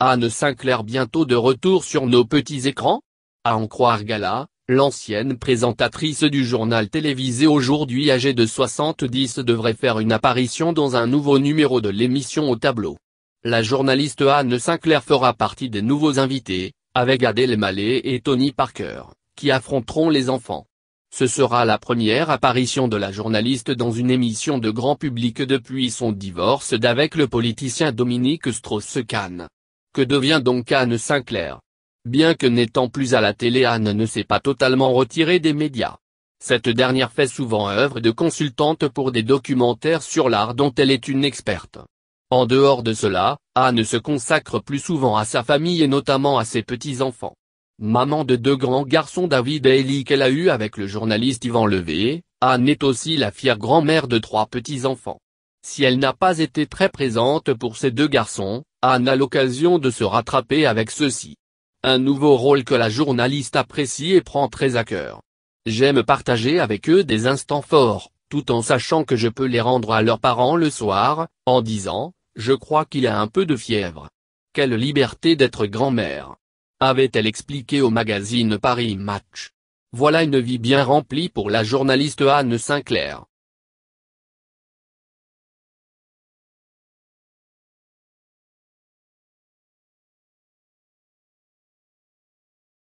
Anne Sinclair bientôt de retour sur nos petits écrans À en croire Gala, l'ancienne présentatrice du journal télévisé aujourd'hui âgée de 70 devrait faire une apparition dans un nouveau numéro de l'émission au tableau. La journaliste Anne Sinclair fera partie des nouveaux invités, avec Adèle Mallet et Tony Parker, qui affronteront les enfants. Ce sera la première apparition de la journaliste dans une émission de grand public depuis son divorce d'avec le politicien Dominique Strauss-Kahn. Que devient donc Anne Sinclair Bien que n'étant plus à la télé Anne ne s'est pas totalement retirée des médias. Cette dernière fait souvent œuvre de consultante pour des documentaires sur l'art dont elle est une experte. En dehors de cela, Anne se consacre plus souvent à sa famille et notamment à ses petits-enfants. Maman de deux grands garçons David et Ellie qu'elle a eu avec le journaliste Yvan Levé, Anne est aussi la fière grand-mère de trois petits-enfants. Si elle n'a pas été très présente pour ces deux garçons, Anne a l'occasion de se rattraper avec ceci. Un nouveau rôle que la journaliste apprécie et prend très à cœur. J'aime partager avec eux des instants forts, tout en sachant que je peux les rendre à leurs parents le soir, en disant, je crois qu'il a un peu de fièvre. Quelle liberté d'être grand-mère avait-elle expliqué au magazine Paris Match. Voilà une vie bien remplie pour la journaliste Anne Sinclair.